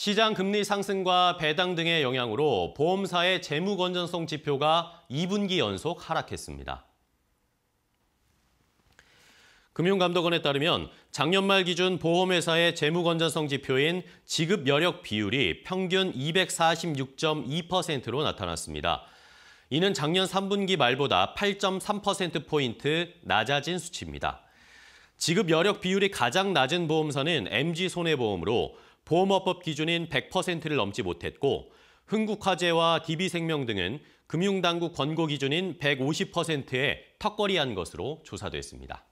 시장 금리 상승과 배당 등의 영향으로 보험사의 재무 건전성 지표가 2분기 연속 하락했습니다. 금융감독원에 따르면 작년 말 기준 보험회사의 재무 건전성 지표인 지급 여력 비율이 평균 246.2%로 나타났습니다. 이는 작년 3분기 말보다 8.3%포인트 낮아진 수치입니다. 지급 여력 비율이 가장 낮은 보험사는 MG손해보험으로 보험업법 기준인 100%를 넘지 못했고 흥국화재와 DB생명 등은 금융당국 권고 기준인 150%에 턱걸이한 것으로 조사됐습니다.